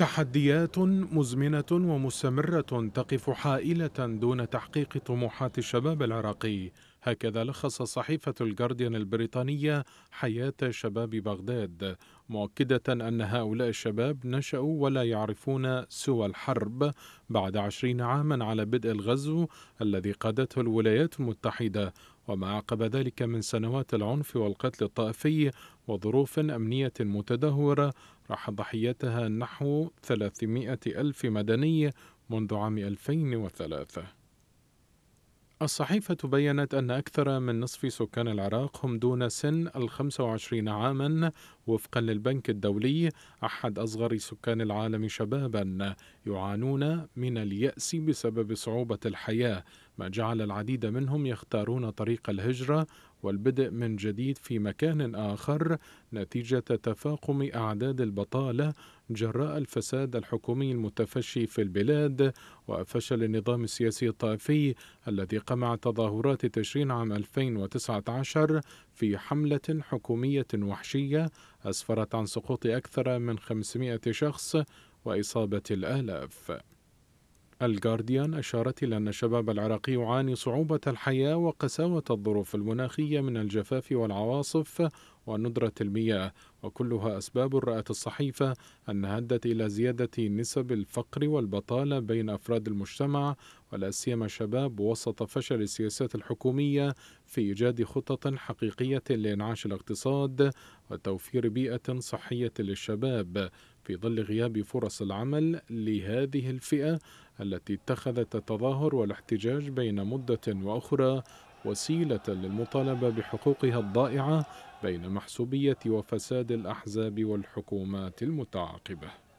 تحديات مزمنة ومستمرة تقف حائلة دون تحقيق طموحات الشباب العراقي هكذا لخص صحيفة الجارديان البريطانية حياة شباب بغداد مؤكدة أن هؤلاء الشباب نشأوا ولا يعرفون سوى الحرب بعد عشرين عاما على بدء الغزو الذي قادته الولايات المتحدة وما عقب ذلك من سنوات العنف والقتل الطائفي وظروف أمنية متدهورة راح ضحيتها نحو 300 ألف مدني منذ عام 2003 الصحيفة بيّنت أن أكثر من نصف سكان العراق هم دون سن ال 25 عامًا وفقا للبنك الدولي أحد أصغر سكان العالم شبابا يعانون من اليأس بسبب صعوبة الحياة ما جعل العديد منهم يختارون طريق الهجرة والبدء من جديد في مكان آخر نتيجة تفاقم أعداد البطالة جراء الفساد الحكومي المتفشي في البلاد وفشل النظام السياسي الطائفي الذي قمع تظاهرات تشرين عام 2019 في حملة حكومية وحشية أسفرت عن سقوط أكثر من 500 شخص وإصابة الآلاف الجارديان أشارت إلى أن الشباب العراقي يعاني صعوبة الحياة وقساوة الظروف المناخية من الجفاف والعواصف وندرة المياه وكلها أسباب رأت الصحيفة أنها أدت إلى زيادة نسب الفقر والبطالة بين أفراد المجتمع ولا سيما الشباب وسط فشل السياسات الحكومية في إيجاد خطط حقيقية لإنعاش الاقتصاد وتوفير بيئة صحية للشباب في ظل غياب فرص العمل لهذه الفئة التي اتخذت التظاهر والاحتجاج بين مدة وأخرى وسيلة للمطالبة بحقوقها الضائعة بين محسوبية وفساد الأحزاب والحكومات المتعاقبة